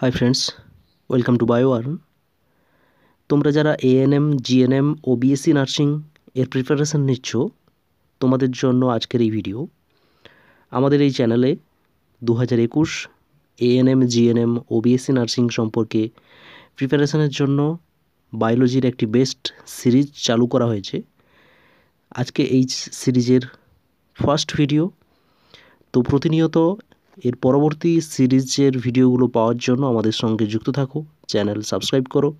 high friends welcome to bio Arun তোমরা যারা ANM GNM ও বিএসসি নার্সিং এর প্রিপারেশান নিচ্ছ তোমাদের জন্য আজকের এই ভিডিও আমাদের এই চ্যানেলে দু হাজার একুশ এএনএম জিএনএম ও বিএসসি নার্সিং সম্পর্কে প্রিপারেশানের জন্য বায়োলজির একটি বেস্ট সিরিজ চালু করা হয়েছে আজকে এই সিরিজের ফার্স্ট ভিডিও তো প্রতিনিয়ত এর পরবর্তী সিরিজের ভিডিওগুলো পাওয়ার জন্য আমাদের সঙ্গে যুক্ত থাকো চ্যানেল সাবস্ক্রাইব করো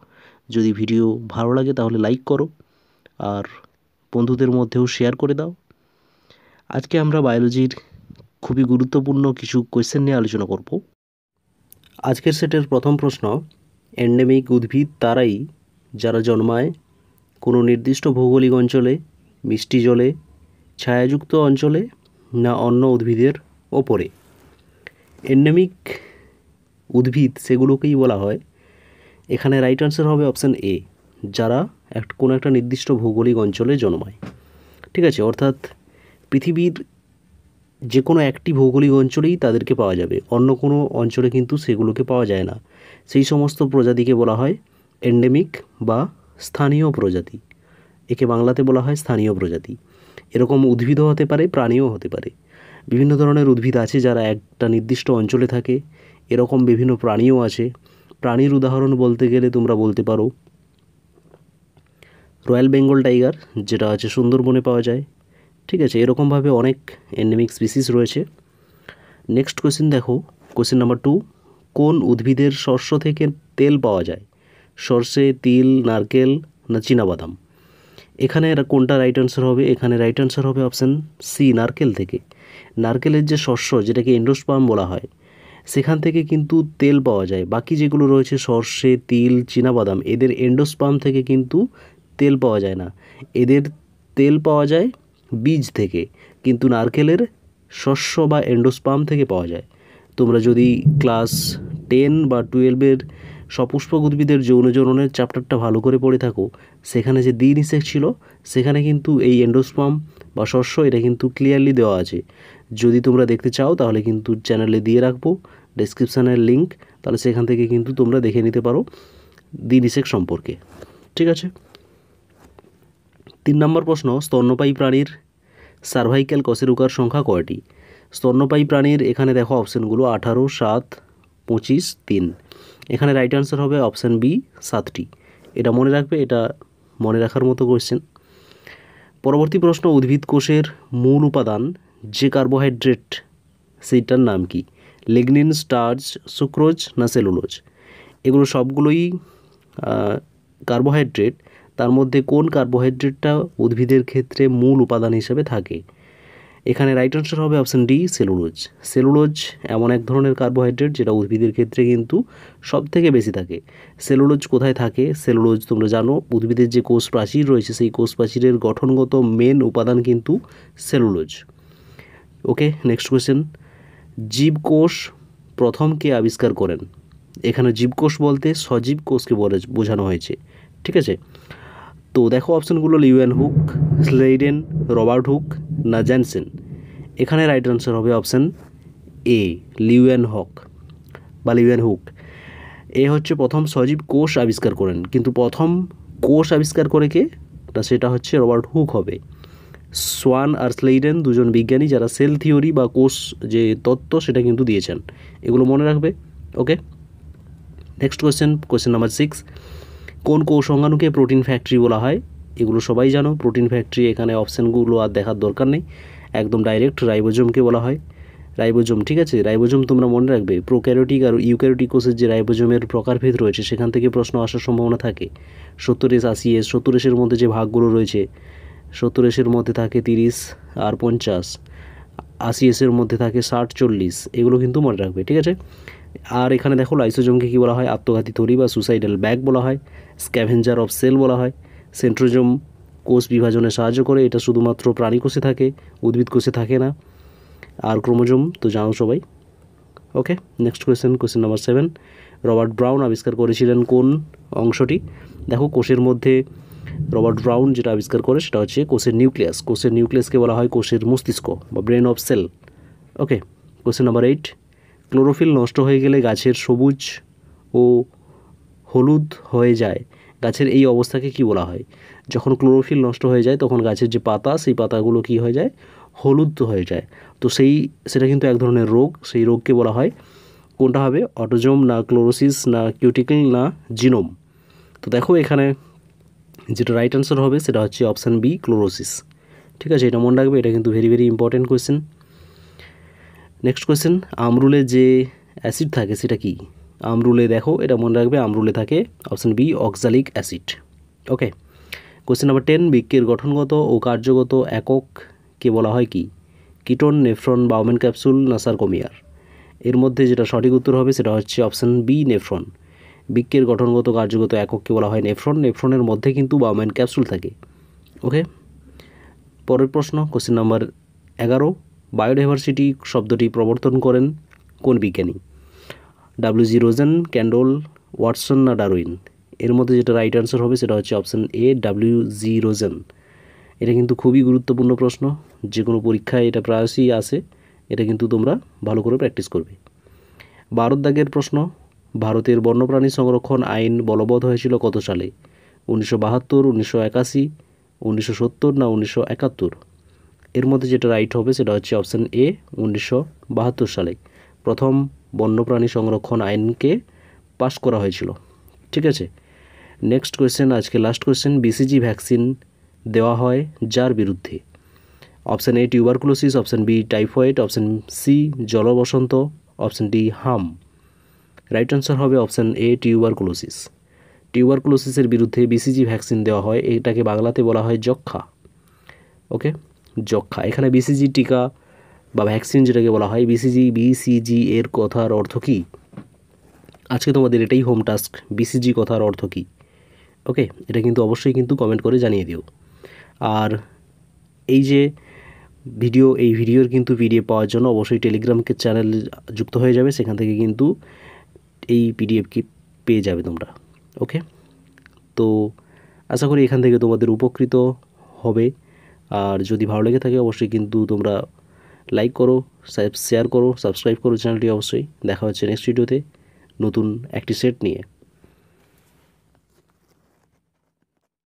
যদি ভিডিও ভালো লাগে তাহলে লাইক করো আর বন্ধুদের মধ্যেও শেয়ার করে দাও আজকে আমরা বায়োলজির খুবই গুরুত্বপূর্ণ কিছু কোয়েশ্চেন নিয়ে আলোচনা করব আজকের সেটের প্রথম প্রশ্ন এন্ডেমিক উদ্ভিদ তারাই যারা জন্মায় কোনো নির্দিষ্ট ভৌগোলিক অঞ্চলে মিষ্টি জলে ছায়াযুক্ত অঞ্চলে না অন্য উদ্ভিদের ওপরে এন্ডেমিক উদ্ভিদ সেগুলোকেই বলা হয় এখানে রাইট আনসার হবে অপশান এ যারা এক কোনো একটা নির্দিষ্ট ভৌগোলিক অঞ্চলে জন্মায় ঠিক আছে অর্থাৎ পৃথিবীর যে কোনো একটি ভৌগোলিক অঞ্চলেই তাদেরকে পাওয়া যাবে অন্য কোনো অঞ্চলে কিন্তু সেগুলোকে পাওয়া যায় না সেই সমস্ত প্রজাতিকে বলা হয় এন্ডেমিক বা স্থানীয় প্রজাতি একে বাংলাতে বলা হয় স্থানীয় প্রজাতি এরকম উদ্ভিদও হতে পারে প্রাণীও হতে পারে বিভিন্ন ধরনের উদ্ভিদ আছে যারা একটা নির্দিষ্ট অঞ্চলে থাকে এরকম বিভিন্ন প্রাণীও আছে প্রাণীর উদাহরণ বলতে গেলে তোমরা বলতে পারো রয়্যাল বেঙ্গল টাইগার যেটা আছে সুন্দরবনে পাওয়া যায় ঠিক আছে এরকমভাবে অনেক এন্ডেমিক স্পিসিস রয়েছে নেক্সট কোয়েশ্চেন দেখো কোয়েশ্চেন নাম্বার টু কোন উদ্ভিদের শস্য থেকে তেল পাওয়া যায় সর্ষে তিল নারকেল না চীনাবাদাম এখানে কোনটা রাইট অ্যান্সার হবে এখানে রাইট অ্যান্সার হবে অপশান সি নারকেল থেকে নারকেলের যে শস্য যেটাকে এন্ডোস্পাম বলা হয় সেখান থেকে কিন্তু তেল পাওয়া যায় বাকি যেগুলো রয়েছে সর্ষে তিল বাদাম এদের এন্ডোস্পাম থেকে কিন্তু তেল পাওয়া যায় না এদের তেল পাওয়া যায় বীজ থেকে কিন্তু নারকেলের শস্য বা এন্ডোস্পাম থেকে পাওয়া যায় তোমরা যদি ক্লাস টেন বা টুয়েলভের সপুষ্পক উদ্ভিদের যৌন যৌনজননের চ্যাপ্টারটা ভালো করে পড়ে থাকো সেখানে যে দ্বি ইনসেক্ট ছিল সেখানে কিন্তু এই এন্ডোস্পম বা শস্য এটা কিন্তু ক্লিয়ারলি দেওয়া আছে যদি তোমরা দেখতে চাও তাহলে কিন্তু চ্যানেলে দিয়ে রাখবো ডেসক্রিপশানের লিঙ্ক তাহলে সেখান থেকে কিন্তু তোমরা দেখে নিতে পারো দ্বি ইনসেক্ট সম্পর্কে ঠিক আছে তিন নম্বর প্রশ্ন স্তন্যপায়ী প্রাণীর সার্ভাইক্যাল কসেরুকার সংখ্যা কয়টি স্তন্যপায়ী প্রাণীর এখানে দেখো অপশানগুলো আঠারো সাত পঁচিশ তিন এখানে রাইট অ্যান্সার হবে অপশান বি সাতটি এটা মনে রাখবে এটা মনে রাখার মতো কোয়েশ্চেন পরবর্তী প্রশ্ন উদ্ভিদ কোষের মূল উপাদান যে কার্বোহাইড্রেট সেইটার নাম কি লেগনিন স্টার্চ সুক্রোজ না সেলুলোজ এগুলো সবগুলোই কার্বোহাইড্রেট তার মধ্যে কোন কার্বোহাইড্রেটটা উদ্ভিদের ক্ষেত্রে মূল উপাদান হিসেবে থাকে এখানে রাইট আনসার হবে অপশান ডি সেলুলোজ সেলুলোজ এমন এক ধরনের কার্বোহাইড্রেট যেটা উদ্ভিদের ক্ষেত্রে কিন্তু সব থেকে বেশি থাকে সেলুলোজ কোথায় থাকে সেলুলোজ তোমরা জানো উদ্ভিদের যে কোষ প্রাচীর রয়েছে সেই কোষ প্রাচীরের গঠনগত মেন উপাদান কিন্তু সেলুলোজ ওকে নেক্সট কোয়েশ্চেন জীবকোষ প্রথম কে আবিষ্কার করেন এখানে জীবকোষ বলতে সজীব কোষকে বোঝানো হয়েছে ঠিক আছে তো দেখো অপশানগুলো Leeuwenhoek Schleiden Robert Hooke না জ্যানসেন এখানে রাইট আনসার হবে অপশান এ লিউয়েন হক বা লিউয়েন হুক এ হচ্ছে প্রথম সজীব কোষ আবিষ্কার করেন কিন্তু প্রথম কোষ আবিষ্কার করে কে তা সেটা হচ্ছে রবার্ট হুক হবে সোয়ান আর স্লেইডেন দুজন বিজ্ঞানী যারা সেল থিওরি বা কোষ যে তত্ত্ব সেটা কিন্তু দিয়েছেন এগুলো মনে রাখবে okay next question question number six কোন কৌসঙ্গাণুকে প্রোটিন ফ্যাক্টরি বলা হয় এগুলো সবাই জানো প্রোটিন ফ্যাক্টরি এখানে অপশানগুলো আর দেখার দরকার নেই একদম ডাইরেক্ট রাইবোজোমকে বলা হয় রাইবোজোম ঠিক আছে রাইবোজোম তোমরা মনে রাখবে প্রোক্যারোটিক আর ইউক্যারোটিক কোষের যে রাইবোজোমের প্রকারভেদ রয়েছে সেখান থেকে প্রশ্ন আসার সম্ভাবনা থাকে সত্তর এস আশি এস সত্তর এসের মধ্যে যে ভাগগুলো রয়েছে সত্তর এসের মধ্যে থাকে তিরিশ আর পঞ্চাশ আশি এসের মধ্যে থাকে ষাট চল্লিশ এগুলো কিন্তু মনে রাখবে ঠিক আছে আর এখানে দেখো লাইসোজোমকে কী বলা হয় আত্মঘাতী তরি বা সুসাইডাল ব্যাগ বলা হয় স্ক্যাভেঞ্জার অফ সেল বলা হয় সেন্ট্রোজোম কোষ বিভাজনে সাহায্য করে এটা শুধুমাত্র প্রাণী কোষে থাকে উদ্ভিদ কোষে থাকে না আর ক্রোমোজোম তো জানো সবাই okay next question question number seven Robert Brown আবিষ্কার করেছিলেন কোন অংশটি দেখো কোষের মধ্যে রবার্ট ব্রাউন যেটা আবিষ্কার করে সেটা হচ্ছে কোষের নিউক্লিয়াস কোষের নিউক্লিয়াসকে বলা হয় কোষের মস্তিষ্ক বা brain of cell okay question number eight chlorophyll নষ্ট হয়ে গেলে গাছের সবুজ ও হলুদ হয়ে যায় গাছের এই অবস্থাকে কি বলা হয় যখন ক্লোরোফিল নষ্ট হয়ে যায় তখন গাছের যে পাতা সেই পাতাগুলো কি হয়ে যায় হলুদ হয়ে যায় তো সেই সেটা কিন্তু এক ধরনের রোগ সেই রোগকে বলা হয় কোনটা হবে অটোজোম না ক্লোরোসিস না কিউটিকেল না জিনোম তো দেখো এখানে যেটা রাইট অ্যান্সার হবে সেটা হচ্ছে অপশান বি ক্লোরোসিস ঠিক আছে এটা মনে রাখবে এটা কিন্তু very very important question next question আমরুলে যে অ্যাসিড থাকে সেটা কি আমরুলে দেখো এটা মনে রাখবে আমরুলে থাকে option B oxalic acid okay question number ten বৃক্ষের গঠনগত ও কার্যগত একককে বলা হয় কি কিটন নেফ্রন বাউমেন ক্যাপসুল না সার্কোমিয়ার এর মধ্যে যেটা সঠিক উত্তর হবে সেটা হচ্ছে অপশান বি নেফ্রন বৃক্ষের গঠনগত কার্যগত একককে বলা হয় নেফ্রন নেফ্রনের মধ্যে কিন্তু বাউমেন ক্যাপসুল থাকে ওকে পরের প্রশ্ন কোশ্চেন নাম্বার এগারো বায়োডাইভার্সিটি শব্দটি প্রবর্তন করেন কোন বিজ্ঞানী W G Rosen Candolle Watson না ডারুইন এর মধ্যে যেটা রাইট আনসার হবে সেটা হচ্ছে option A W G Rosen এটা কিন্তু খুবই গুরুত্বপূর্ণ প্রশ্ন যে কোনো পরীক্ষায় এটা প্রায়শই আসে এটা কিন্তু তোমরা ভালো করে প্র্যাকটিস করবে ভারত দাগের প্রশ্ন ভারতের বন্যপ্রাণী সংরক্ষণ আইন বলবৎ হয়েছিল কত সালে উনিশশো বাহাত্তর উনিশশো একাশি উনিশশো সত্তর না উনিশশো একাত্তর এর মধ্যে যেটা রাইট হবে সেটা হচ্ছে অপশান এ উনিশশো সালে প্রথম বন্যপ্রাণী সংরক্ষণ আইনকে পাশ করা হয়েছিল ঠিক আছে নেক্সট কোয়েশ্চেন আজকে লাস্ট কোয়েশ্চেন বিসিজি ভ্যাকসিন দেওয়া হয় যার বিরুদ্ধে option A tuberculosis option B typhoid option C জলবসন্ত অপশান ডি হাম রাইট অ্যান্সার হবে অপশান এ টিউবারকুলোসিস টিউবারকুলোসিসের বিরুদ্ধে বিসিজি ভ্যাকসিন দেওয়া হয় এটাকে বাংলাতে বলা হয় যক্ষা ওকে যক্ষা এখানে বিসিজি টিকা বা ভ্যাকসিন যেটাকে বলা হয় বিসিজি বিসিজি এর কথার অর্থ কী আজকে তোমাদের এটাই হোম টাস্ক বিসিজি কথার অর্থ কী ওকে এটা কিন্তু অবশ্যই কিন্তু কমেন্ট করে জানিয়ে দিও আর এই যে ভিডিও এই ভিডিওর কিন্তু পিডিএফ পাওয়ার জন্য অবশ্যই টেলিগ্রামকে চ্যানেল যুক্ত হয়ে যাবে সেখান থেকে কিন্তু এই পিডিএফ কি পেয়ে যাবে তোমরা ওকে তো আশা করি এখান থেকে তোমাদের উপকৃত হবে আর যদি ভালো লেগে থাকে অবশ্যই কিন্তু তোমরা লাইক করো শেয়ার করো সাবস্ক্রাইব করো চ্যানেলটি অবশ্যই দেখা হচ্ছে নেক্সট ভিডিওতে নতুন একটি সেট নিয়ে